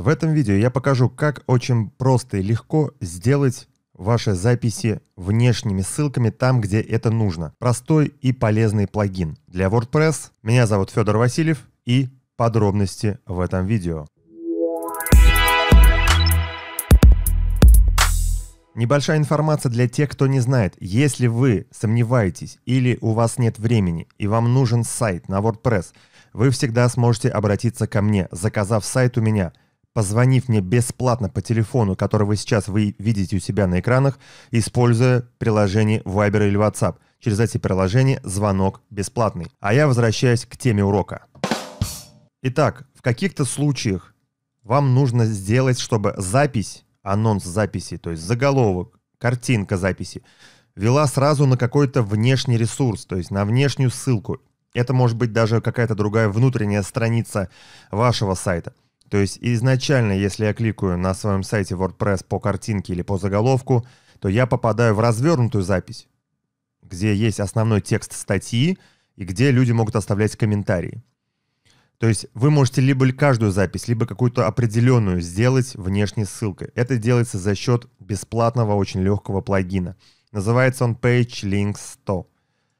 В этом видео я покажу, как очень просто и легко сделать ваши записи внешними ссылками там, где это нужно. Простой и полезный плагин для WordPress. Меня зовут Федор Васильев и подробности в этом видео. Небольшая информация для тех, кто не знает. Если вы сомневаетесь или у вас нет времени и вам нужен сайт на WordPress, вы всегда сможете обратиться ко мне, заказав сайт у меня позвонив мне бесплатно по телефону, который вы сейчас вы видите у себя на экранах, используя приложение Viber или WhatsApp. Через эти приложения звонок бесплатный. А я возвращаюсь к теме урока. Итак, в каких-то случаях вам нужно сделать, чтобы запись, анонс записи, то есть заголовок, картинка записи, вела сразу на какой-то внешний ресурс, то есть на внешнюю ссылку. Это может быть даже какая-то другая внутренняя страница вашего сайта – то есть изначально, если я кликаю на своем сайте WordPress по картинке или по заголовку, то я попадаю в развернутую запись, где есть основной текст статьи и где люди могут оставлять комментарии. То есть вы можете либо каждую запись, либо какую-то определенную сделать внешней ссылкой. Это делается за счет бесплатного, очень легкого плагина. Называется он Page Links 100.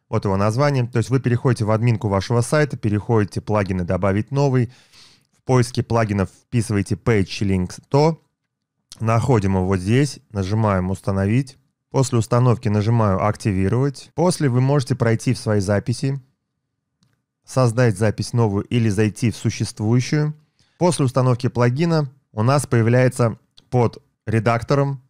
Вот его название. То есть вы переходите в админку вашего сайта, переходите плагины «Добавить новый», в поиске плагинов вписываете PageLinkTo, находим его вот здесь, нажимаем «Установить». После установки нажимаю «Активировать». После вы можете пройти в свои записи, создать запись новую или зайти в существующую. После установки плагина у нас появляется под редактором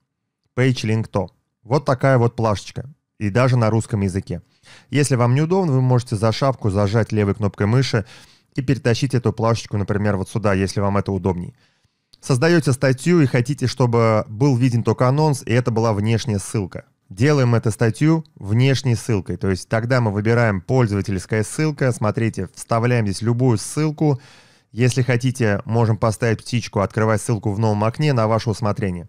PageLink.to. Вот такая вот плашечка. И даже на русском языке. Если вам неудобно, вы можете за шапку зажать левой кнопкой мыши и перетащить эту плашечку, например, вот сюда, если вам это удобней. Создаете статью и хотите, чтобы был виден только анонс, и это была внешняя ссылка. Делаем эту статью внешней ссылкой, то есть тогда мы выбираем пользовательская ссылка, смотрите, вставляем здесь любую ссылку, если хотите, можем поставить птичку, открывать ссылку в новом окне на ваше усмотрение.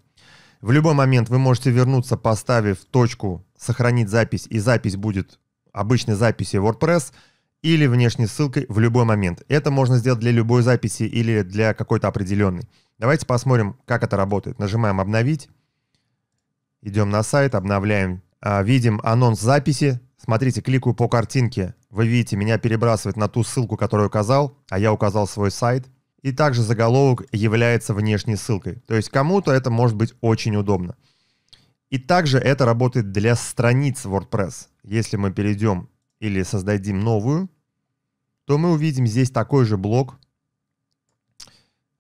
В любой момент вы можете вернуться, поставив точку «Сохранить запись», и запись будет обычной записи WordPress – или внешней ссылкой в любой момент. Это можно сделать для любой записи или для какой-то определенной. Давайте посмотрим, как это работает. Нажимаем «Обновить». Идем на сайт, обновляем. А, видим анонс записи. Смотрите, кликаю по картинке. Вы видите, меня перебрасывает на ту ссылку, которую указал, а я указал свой сайт. И также заголовок является внешней ссылкой. То есть кому-то это может быть очень удобно. И также это работает для страниц WordPress. Если мы перейдем или создадим новую, то мы увидим здесь такой же блок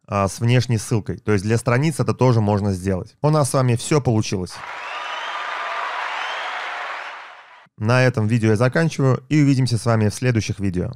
а, с внешней ссылкой. То есть для страниц это тоже можно сделать. У нас с вами все получилось. На этом видео я заканчиваю и увидимся с вами в следующих видео.